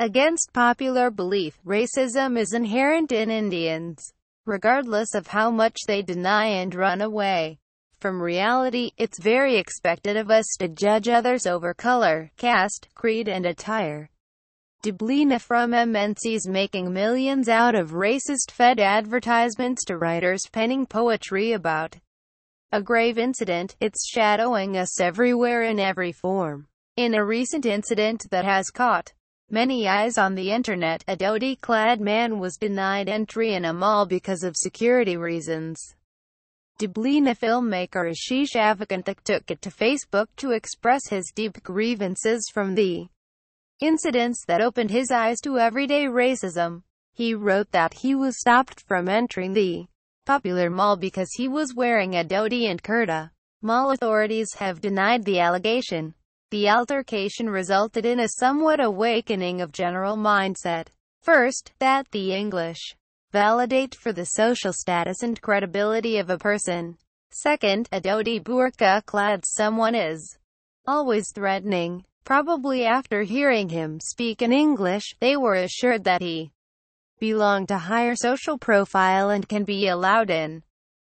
Against popular belief, racism is inherent in Indians. Regardless of how much they deny and run away from reality, it's very expected of us to judge others over color, caste, creed and attire. Dublina from MNC's making millions out of racist-fed advertisements to writers penning poetry about a grave incident, it's shadowing us everywhere in every form. In a recent incident that has caught Many eyes on the internet, a dhoti-clad man was denied entry in a mall because of security reasons. Dublina filmmaker Ashish Avakantak took it to Facebook to express his deep grievances from the incidents that opened his eyes to everyday racism. He wrote that he was stopped from entering the popular mall because he was wearing a dhoti and kurta. Mall authorities have denied the allegation. The altercation resulted in a somewhat awakening of general mindset. First, that the English validate for the social status and credibility of a person. Second, a dhoti burqa clad someone is always threatening. Probably after hearing him speak in English, they were assured that he belonged to higher social profile and can be allowed in.